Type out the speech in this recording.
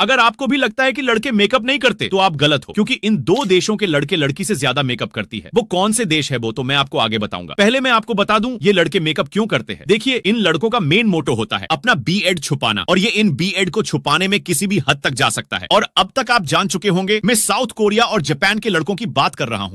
अगर आपको भी लगता है कि लड़के मेकअप नहीं करते तो आप गलत हो क्योंकि इन दो देशों के लड़के लड़की से ज्यादा मेकअप करती है वो कौन से देश है वो तो मैं आपको आगे बताऊंगा पहले मैं आपको बता दूं ये लड़के मेकअप क्यों करते हैं देखिए इन लड़कों का मेन मोटो होता है अपना बी एड छुपाना और ये इन बी एड को छुपाने में किसी भी हद तक जा सकता है और अब तक आप जान चुके होंगे मैं साउथ कोरिया और जापान के लड़कों की बात कर रहा हूँ